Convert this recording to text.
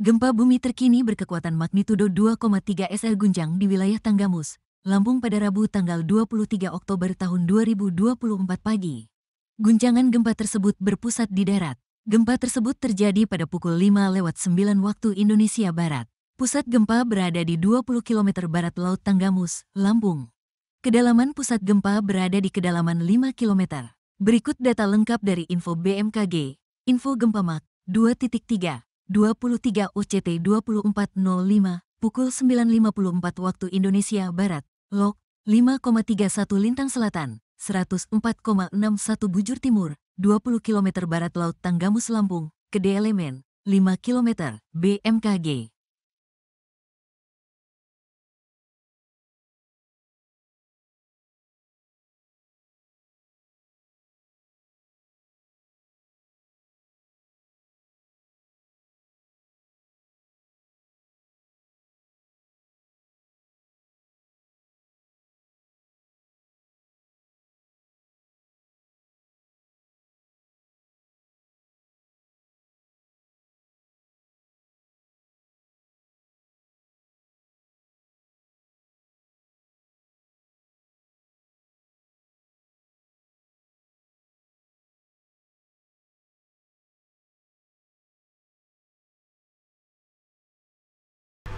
Gempa bumi terkini berkekuatan magnitudo 2,3 SL gunjang di wilayah Tanggamus, Lampung pada Rabu tanggal 23 Oktober tahun 2024 pagi. Guncangan gempa tersebut berpusat di darat. Gempa tersebut terjadi pada pukul 5 lewat 9 waktu Indonesia Barat. Pusat gempa berada di 20 km barat Laut Tanggamus, Lampung. Kedalaman pusat gempa berada di kedalaman 5 km. Berikut data lengkap dari info BMKG, info gempa mak 2.3. 23 UCT 2405, pukul 9.54 waktu Indonesia Barat, Lok 5,31 lintang selatan, 104,61 bujur timur, 20 km barat laut Tanggamus Lampung, Kedelemen, 5 km, BMKG.